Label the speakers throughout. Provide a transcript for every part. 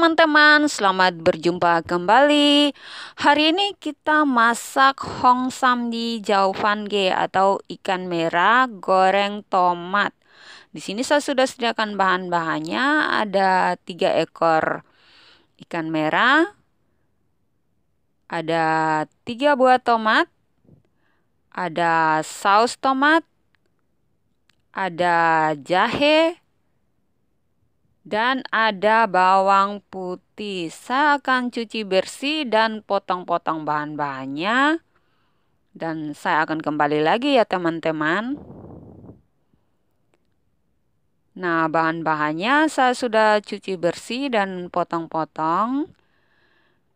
Speaker 1: teman-teman, selamat berjumpa kembali. Hari ini kita masak hong sam di ge atau ikan merah goreng tomat. Di sini saya sudah sediakan bahan-bahannya, ada tiga ekor ikan merah, ada tiga buah tomat, ada saus tomat, ada jahe, dan ada bawang putih. Saya akan cuci bersih dan potong-potong bahan-bahannya. Dan saya akan kembali lagi ya teman-teman. Nah, bahan-bahannya saya sudah cuci bersih dan potong-potong.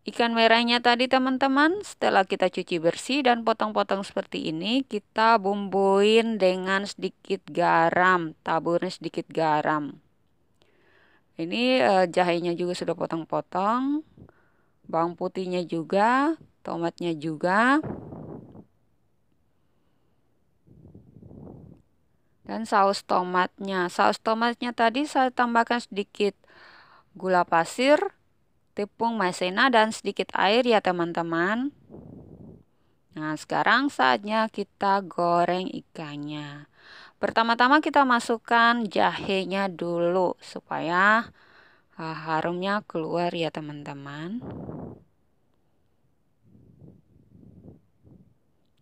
Speaker 1: Ikan merahnya tadi teman-teman, setelah kita cuci bersih dan potong-potong seperti ini, kita bumbuin dengan sedikit garam, taburnya sedikit garam. Ini uh, jahenya juga sudah potong-potong. Bawang putihnya juga, tomatnya juga. Dan saus tomatnya. Saus tomatnya tadi saya tambahkan sedikit gula pasir, tepung maizena dan sedikit air ya teman-teman. Nah, sekarang saatnya kita goreng ikannya. Pertama-tama kita masukkan jahenya dulu supaya eh, harumnya keluar ya teman-teman.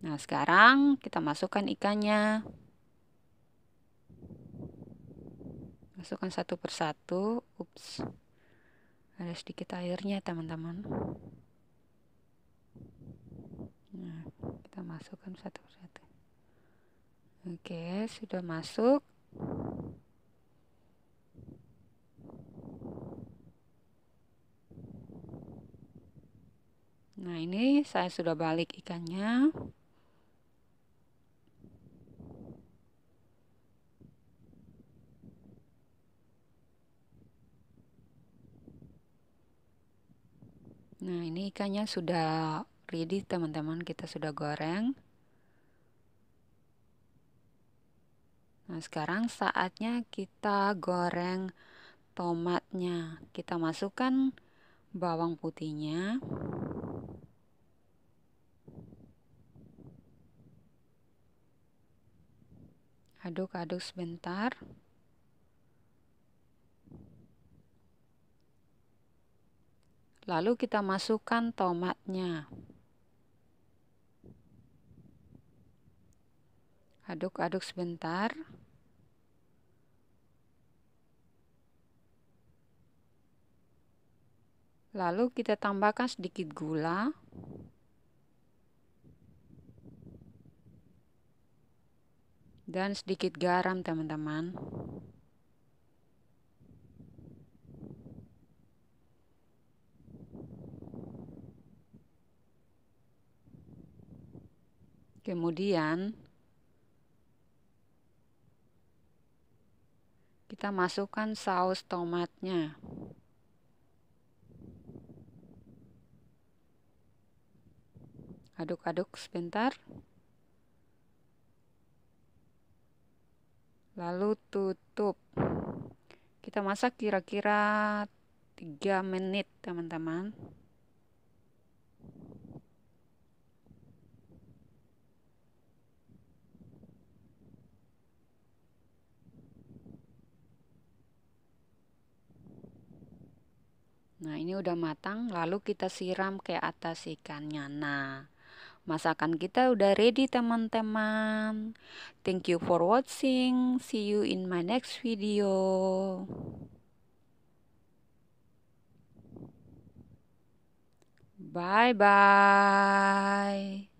Speaker 1: Nah, sekarang kita masukkan ikannya. Masukkan satu persatu. Ups. Ada sedikit airnya, teman-teman. Nah, kita masukkan satu persatu. Oke, sudah masuk. Nah, ini saya sudah balik ikannya. Nah, ini ikannya sudah ready, teman-teman. Kita sudah goreng. Nah, sekarang saatnya kita goreng tomatnya. Kita masukkan bawang putihnya. Aduk-aduk sebentar. Lalu kita masukkan tomatnya. Aduk-aduk sebentar. Lalu kita tambahkan sedikit gula. Dan sedikit garam teman-teman. Kemudian kita masukkan saus tomatnya. aduk-aduk sebentar lalu tutup kita masak kira-kira 3 menit teman-teman Nah, ini udah matang, lalu kita siram ke atas ikannya. Nah, Masakan kita udah ready teman-teman. Thank you for watching. See you in my next video. Bye bye.